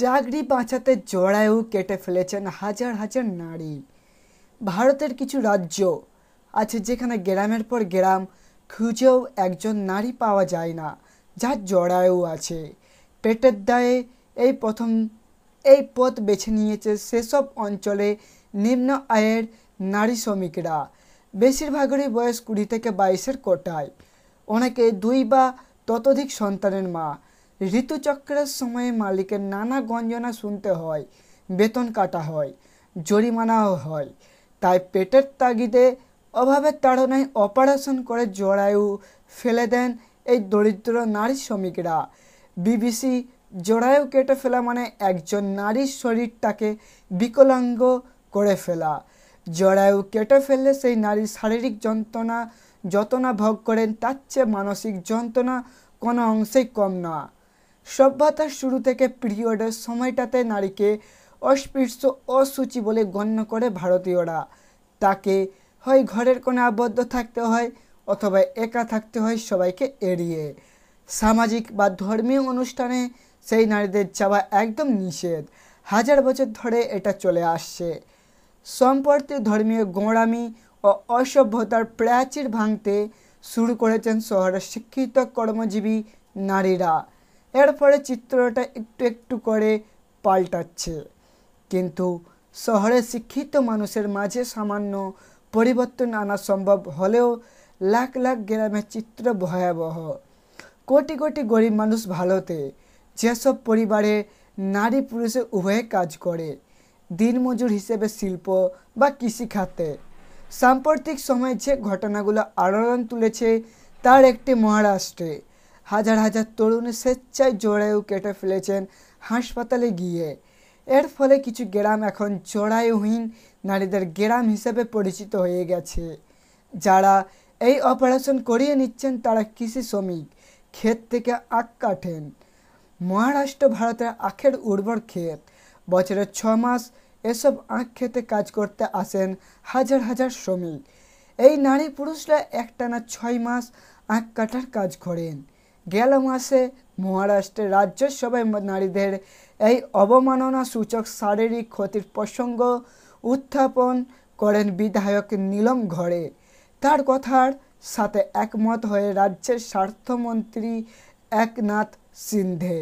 চাকরি বাঁচাতে জড়ায়ও কেটে ফেলেছেন হাজার হাজার নারী ভারতের কিছু রাজ্য আছে যেখানে গ্রামের পর গ্রাম খুঁজেও একজন নারী পাওয়া যায় না যার জড়ায়ও আছে পেটের দায়ে এই প্রথম এই পথ বেছে নিয়েছে সেসব অঞ্চলে নিম্ন আয়ের নারী শ্রমিকরা বেশিরভাগেরই বয়স কুড়ি থেকে বাইশের কোটায় অনেকে দুই বা ততোধিক সন্তানের মা ঋতুচক্রের সময়ে মালিকের নানা গঞ্জনা শুনতে হয় বেতন কাটা হয় জরিমানাও হয় তাই পেটের তাগিদে অভাবের তাড়নায় অপারেশন করে জরায়ু ফেলে দেন এই দরিদ্র নারী শ্রমিকরা বিবিসি জরায়ু কেটে ফেলা মানে একজন নারীর শরীরটাকে বিকলাঙ্গ করে ফেলা জরায়ু কেটে ফেললে সেই নারী শারীরিক যন্ত্রণা যতনা ভোগ করেন তার চেয়ে মানসিক যন্ত্রণা কোনো অংশেই কম না সভ্যতার শুরু থেকে পিরিয়ডের সময়টাতে নারীকে অস্পৃশ্য অসূচি বলে গণ্য করে ভারতীয়রা তাকে হয় ঘরের কোনো আবদ্ধ থাকতে হয় অথবা একা থাকতে হয় সবাইকে এড়িয়ে সামাজিক বা ধর্মীয় অনুষ্ঠানে সেই নারীদের যাওয়া একদম নিষেধ হাজার বছর ধরে এটা চলে আসছে সম্পর্কে ধর্মীয় গোঁড়ামি ও অসভ্যতার প্রাচীর ভাঙতে শুরু করেছেন শহরের শিক্ষিত কর্মজীবী নারীরা এর ফলে চিত্রটা একটু একটু করে পাল্টাচ্ছে কিন্তু শহরে শিক্ষিত মানুষের মাঝে সামান্য পরিবর্তন আনা সম্ভব হলেও লাখ লাখ গ্রামের চিত্র ভয়াবহ কোটি কোটি গরিব মানুষ ভালোতে যেসব পরিবারে নারী পুরুষে উভয়ে কাজ করে দিনমজুর হিসেবে শিল্প বা কৃষি খাতে সাম্প্রতিক সময়ে যে ঘটনাগুলো আড়ালন তুলেছে তার একটি মহারাষ্ট্রে হাজার হাজার তরুণ স্বেচ্ছায় জোড়ায়ু কেটে ফেলেছেন হাসপাতালে গিয়ে এর ফলে কিছু গ্রাম এখন জোড়ায়ুহীন নারীদের গ্রাম হিসেবে পরিচিত হয়ে গেছে যারা এই অপারেশন করিয়ে নিচ্ছেন তারা কৃষি শ্রমিক ক্ষেত থেকে আখ কাটেন মহারাষ্ট্র ভারতের আখের উর্বর ক্ষেত বছরের ছ মাস এসব আখ ক্ষেতে কাজ করতে আসেন হাজার হাজার শ্রমিক এই নারী পুরুষরা একটানা ছয় মাস আখ কাটার কাজ করেন গেল মাসে মহারাষ্ট্রের রাজ্যসভায় নারীদের এই অবমাননা সূচক শারীরিক ক্ষতির প্রসঙ্গ উত্থাপন করেন বিধায়ক নীলম ঘরে তার কথার সাথে একমত হয়ে রাজ্যের স্বার্থমন্ত্রী একনাথ সিন্ধে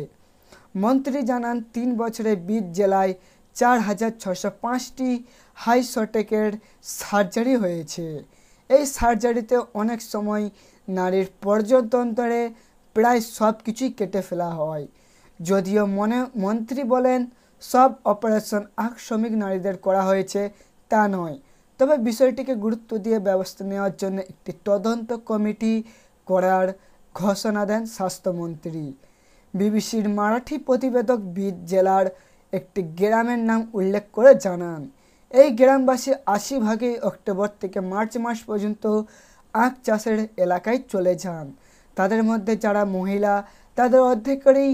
মন্ত্রী জানান তিন বছরে বিদ জেলায় চার হাজার ছশো পাঁচটি হাই সার্জারি হয়েছে এই সার্জারিতে অনেক সময় নারীর পর্যতন্ত্রে প্রায় সব কিছুই কেটে ফেলা হয় যদিও মনে মন্ত্রী বলেন সব অপারেশন আখ শ্রমিক নারীদের করা হয়েছে তা নয় তবে বিষয়টিকে গুরুত্ব দিয়ে ব্যবস্থা নেওয়ার জন্য একটি তদন্ত কমিটি করার ঘোষণা দেন স্বাস্থ্যমন্ত্রী বিবিসির মারাঠি প্রতিবেদক বিদ জেলার একটি গ্রামের নাম উল্লেখ করে জানান এই গ্রামবাসী আশি ভাগে অক্টোবর থেকে মার্চ মাস পর্যন্ত আখ চাষের এলাকায় চলে যান তাদের মধ্যে যারা মহিলা তাদের অর্ধেকেরই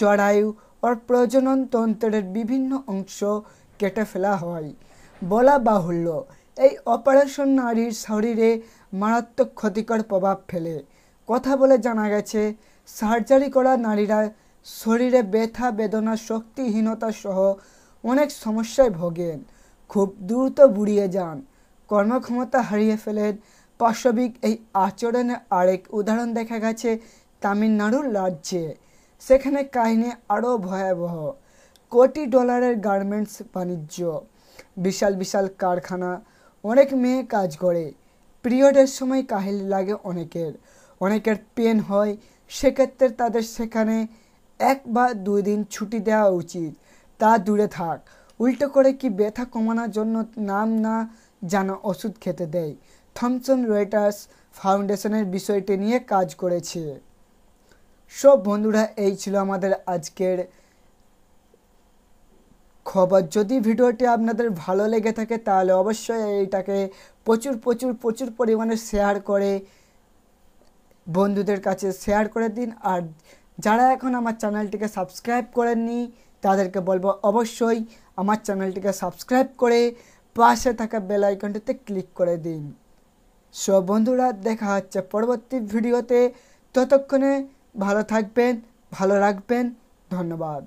জরায়ু ও প্রজনন তন্ত্রের বিভিন্ন অংশ কেটে ফেলা হয় বলা বাহুল্য এই অপারেশন নারীর শরীরে মারাত্মক ক্ষতিকর প্রভাব ফেলে কথা বলে জানা গেছে সার্জারি করা নারীরা শরীরে ব্যথা বেদনা শক্তিহীনতা সহ অনেক সমস্যায় ভোগেন খুব দ্রুত বুড়িয়ে যান কর্মক্ষমতা হারিয়ে ফেলেন পাশবিক এই আচরণের আরেক উদাহরণ দেখা গেছে তামিলনাড়ুর রাজ্যে সেখানে কাহিনী আরও ভয়াবহ কোটি ডলারের গার্মেন্টস বাণিজ্য বিশাল বিশাল কারখানা অনেক মেয়ে কাজ করে পিরিয়ডের সময় কাহিল লাগে অনেকের অনেকের পেন হয় সেক্ষেত্রে তাদের সেখানে এক বা দুই দিন ছুটি দেওয়া উচিত তা দূরে থাক উল্টো করে কি ব্যথা কমানোর জন্য নাম না জানা ওষুধ খেতে দেয় থমসন রয়টার্স ফাউন্ডেশনের বিষয়টি নিয়ে কাজ করেছে সব বন্ধুরা এই ছিল আমাদের আজকের খবর যদি ভিডিওটি আপনাদের ভালো লেগে থাকে তাহলে অবশ্যই এইটাকে প্রচুর প্রচুর প্রচুর পরিমাণে শেয়ার করে বন্ধুদের কাছে শেয়ার করে দিন আর যারা এখন আমার চ্যানেলটিকে সাবস্ক্রাইব করেননি তাদেরকে বলবো অবশ্যই আমার চ্যানেলটিকে সাবস্ক্রাইব করে পাশে থাকা বেল আইকনটিতে ক্লিক করে দিন সব বন্ধুরা দেখা হচ্ছে পরবর্তী ভিডিওতে ততক্ষণে ভালো থাকবেন ভালো রাখবেন ধন্যবাদ